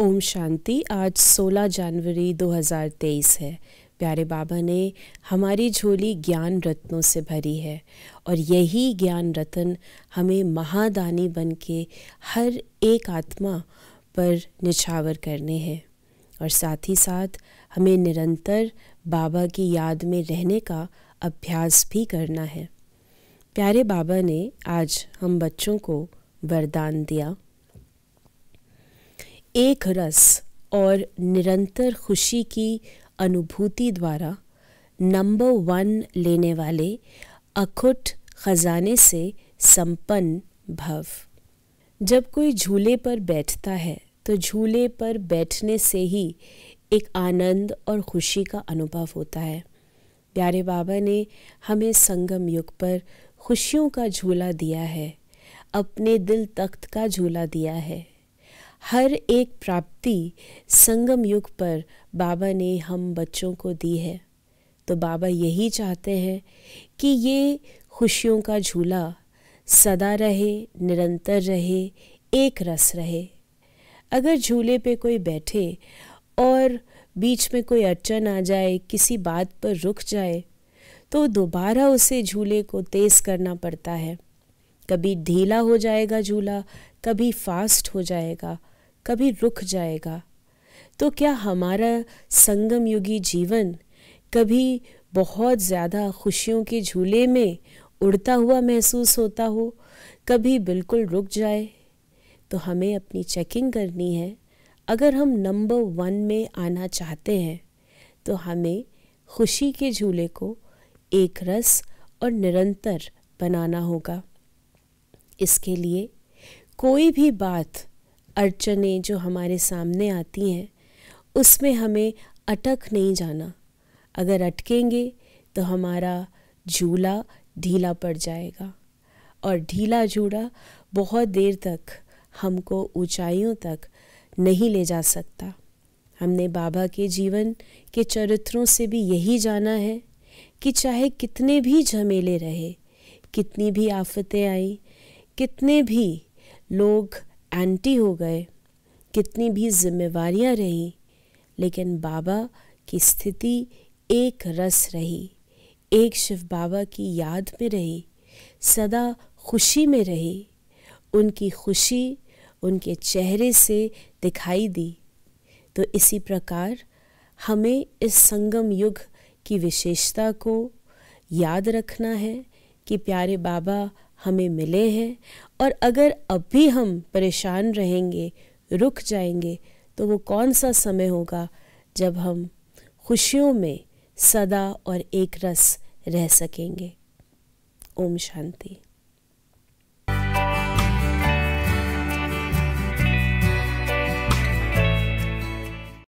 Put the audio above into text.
ओम शांति आज 16 जनवरी 2023 है प्यारे बाबा ने हमारी झोली ज्ञान रत्नों से भरी है और यही ज्ञान रत्न हमें महादानी बन के हर एक आत्मा पर निछावर करने हैं और साथ ही साथ हमें निरंतर बाबा की याद में रहने का अभ्यास भी करना है प्यारे बाबा ने आज हम बच्चों को वरदान दिया एक रस और निरंतर खुशी की अनुभूति द्वारा नंबर वन लेने वाले अखुट खजाने से संपन्न भव जब कोई झूले पर बैठता है तो झूले पर बैठने से ही एक आनंद और खुशी का अनुभव होता है प्यारे बाबा ने हमें संगम युग पर खुशियों का झूला दिया है अपने दिल तख्त का झूला दिया है हर एक प्राप्ति संगम युग पर बाबा ने हम बच्चों को दी है तो बाबा यही चाहते हैं कि ये खुशियों का झूला सदा रहे निरंतर रहे एक रस रहे अगर झूले पे कोई बैठे और बीच में कोई अड़चन आ जाए किसी बात पर रुक जाए तो दोबारा उसे झूले को तेज़ करना पड़ता है कभी ढीला हो जाएगा झूला कभी फास्ट हो जाएगा कभी रुक जाएगा तो क्या हमारा संगम युगी जीवन कभी बहुत ज़्यादा खुशियों के झूले में उड़ता हुआ महसूस होता हो कभी बिल्कुल रुक जाए तो हमें अपनी चेकिंग करनी है अगर हम नंबर वन में आना चाहते हैं तो हमें खुशी के झूले को एक रस और निरंतर बनाना होगा इसके लिए कोई भी बात अड़चने जो हमारे सामने आती हैं उसमें हमें अटक नहीं जाना अगर अटकेंगे तो हमारा झूला ढीला पड़ जाएगा और ढीला झूला बहुत देर तक हमको ऊंचाइयों तक नहीं ले जा सकता हमने बाबा के जीवन के चरित्रों से भी यही जाना है कि चाहे कितने भी झमेले रहे कितनी भी आफतें आई कितने भी लोग एंटी हो गए कितनी भी जिम्मेवारियां रही लेकिन बाबा की स्थिति एक रस रही एक शिव बाबा की याद में रही सदा खुशी में रही उनकी खुशी उनके चेहरे से दिखाई दी तो इसी प्रकार हमें इस संगम युग की विशेषता को याद रखना है कि प्यारे बाबा हमें मिले हैं और अगर अब भी हम परेशान रहेंगे रुक जाएंगे तो वो कौन सा समय होगा जब हम खुशियों में सदा और एक रस रह सकेंगे ओम शांति